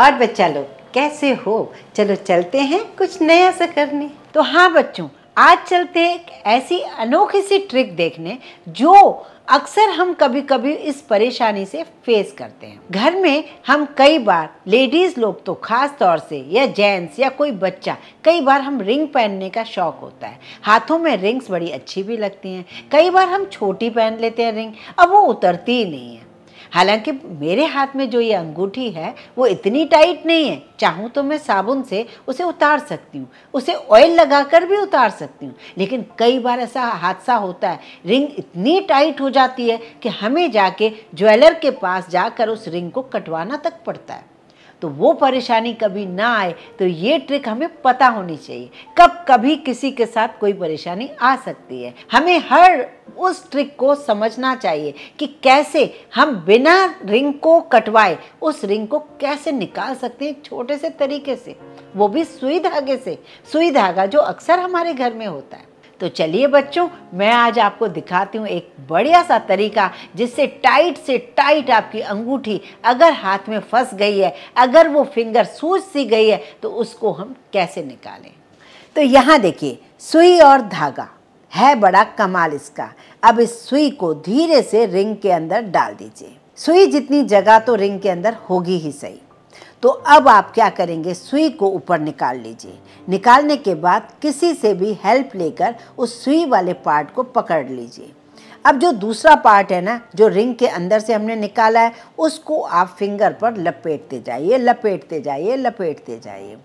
और बच्चा लोग कैसे हो चलो चलते हैं कुछ नया सा करने तो हाँ बच्चों आज चलते हैं एक ऐसी अनोखी सी ट्रिक देखने जो अक्सर हम कभी कभी इस परेशानी से फेस करते हैं घर में हम कई बार लेडीज लोग तो खास तौर से या जेंट्स या कोई बच्चा कई बार हम रिंग पहनने का शौक होता है हाथों में रिंग्स बड़ी अच्छी भी लगती हैं कई बार हम छोटी पहन लेते हैं रिंग अब वो उतरती ही नहीं है हालांकि मेरे हाथ में जो ये अंगूठी है वो इतनी टाइट नहीं है चाहूँ तो मैं साबुन से उसे उतार सकती हूँ उसे ऑयल लगा कर भी उतार सकती हूँ लेकिन कई बार ऐसा हादसा होता है रिंग इतनी टाइट हो जाती है कि हमें जाके ज्वेलर के पास जाकर उस रिंग को कटवाना तक पड़ता है तो वो परेशानी कभी ना आए तो ये ट्रिक हमें पता होनी चाहिए कब कभी किसी के साथ कोई परेशानी आ सकती है हमें हर उस ट्रिक को समझना चाहिए कि कैसे हम बिना रिंग को कटवाए उस रिंग को कैसे निकाल सकते हैं छोटे से तरीके से वो भी सुई धागे से सुई धागा जो अक्सर हमारे घर में होता है तो चलिए बच्चों मैं आज आपको दिखाती हूँ एक बढ़िया सा तरीका जिससे टाइट से टाइट आपकी अंगूठी अगर हाथ में फंस गई है अगर वो फिंगर सूज सी गई है तो उसको हम कैसे निकालें तो यहाँ देखिए सुई और धागा है बड़ा कमाल इसका अब इस सुई को धीरे से रिंग के अंदर डाल दीजिए सुई जितनी जगह तो रिंग के अंदर होगी ही सही तो अब आप क्या करेंगे सुई को ऊपर निकाल लीजिए निकालने के बाद किसी से भी हेल्प लेकर उस सुई वाले पार्ट को पकड़ लीजिए अब जो दूसरा पार्ट है ना जो रिंग के अंदर से हमने निकाला है उसको आप फिंगर पर लपेटते जाइए लपेटते जाइए लपेटते जाइए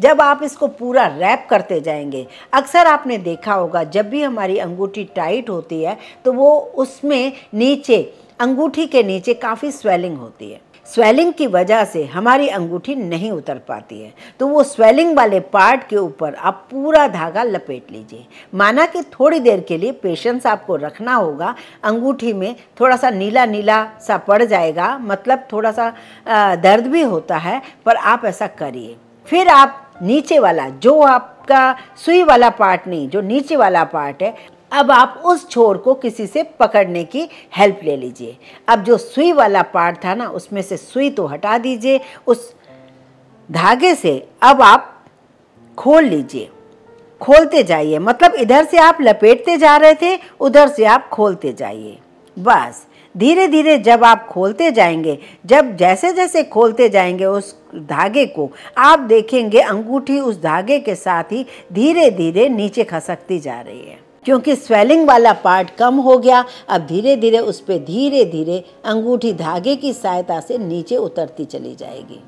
जब आप इसको पूरा रैप करते जाएंगे अक्सर आपने देखा होगा जब भी हमारी अंगूठी टाइट होती है तो वो उसमें नीचे अंगूठी के नीचे काफ़ी स्वेलिंग होती है स्वेलिंग की वजह से हमारी अंगूठी नहीं उतर पाती है तो वो स्वेलिंग वाले पार्ट के ऊपर आप पूरा धागा लपेट लीजिए माना कि थोड़ी देर के लिए पेशेंस आपको रखना होगा अंगूठी में थोड़ा सा नीला नीला सा पड़ जाएगा मतलब थोड़ा सा दर्द भी होता है पर आप ऐसा करिए फिर आप नीचे वाला जो आपका सुई वाला पार्ट नहीं जो नीचे वाला पार्ट है अब आप उस छोर को किसी से पकड़ने की हेल्प ले लीजिए अब जो सुई वाला पार्ट था ना उसमें से सुई तो हटा दीजिए उस धागे से अब आप खोल लीजिए खोलते जाइए मतलब इधर से आप लपेटते जा रहे थे उधर से आप खोलते जाइए बस धीरे धीरे जब आप खोलते जाएंगे जब जैसे जैसे खोलते जाएंगे उस धागे को आप देखेंगे अंगूठी उस धागे के साथ ही धीरे धीरे नीचे खसकती जा रही है क्योंकि स्वेलिंग वाला पार्ट कम हो गया अब धीरे धीरे उस पर धीरे धीरे अंगूठी धागे की सहायता से नीचे उतरती चली जाएगी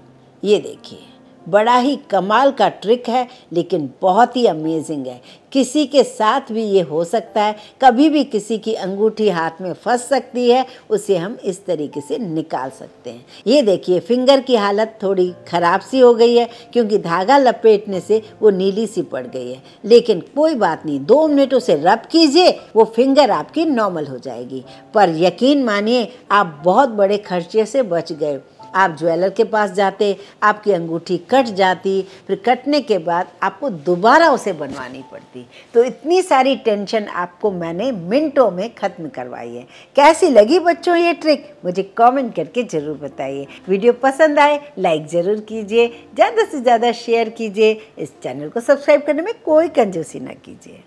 ये देखिए बड़ा ही कमाल का ट्रिक है लेकिन बहुत ही अमेजिंग है किसी के साथ भी ये हो सकता है कभी भी किसी की अंगूठी हाथ में फंस सकती है उसे हम इस तरीके से निकाल सकते हैं ये देखिए फिंगर की हालत थोड़ी ख़राब सी हो गई है क्योंकि धागा लपेटने से वो नीली सी पड़ गई है लेकिन कोई बात नहीं दो मिनट उसे रब कीजिए वो फिंगर आपकी नॉर्मल हो जाएगी पर यकीन मानिए आप बहुत बड़े खर्चे से बच गए आप ज्वेलर के पास जाते आपकी अंगूठी कट जाती फिर कटने के बाद आपको दोबारा उसे बनवानी पड़ती तो इतनी सारी टेंशन आपको मैंने मिनटों में ख़त्म करवाई है कैसी लगी बच्चों ये ट्रिक मुझे कमेंट करके ज़रूर बताइए वीडियो पसंद आए लाइक ज़रूर कीजिए ज़्यादा से ज़्यादा शेयर कीजिए इस चैनल को सब्सक्राइब करने में कोई कंजूसी ना कीजिए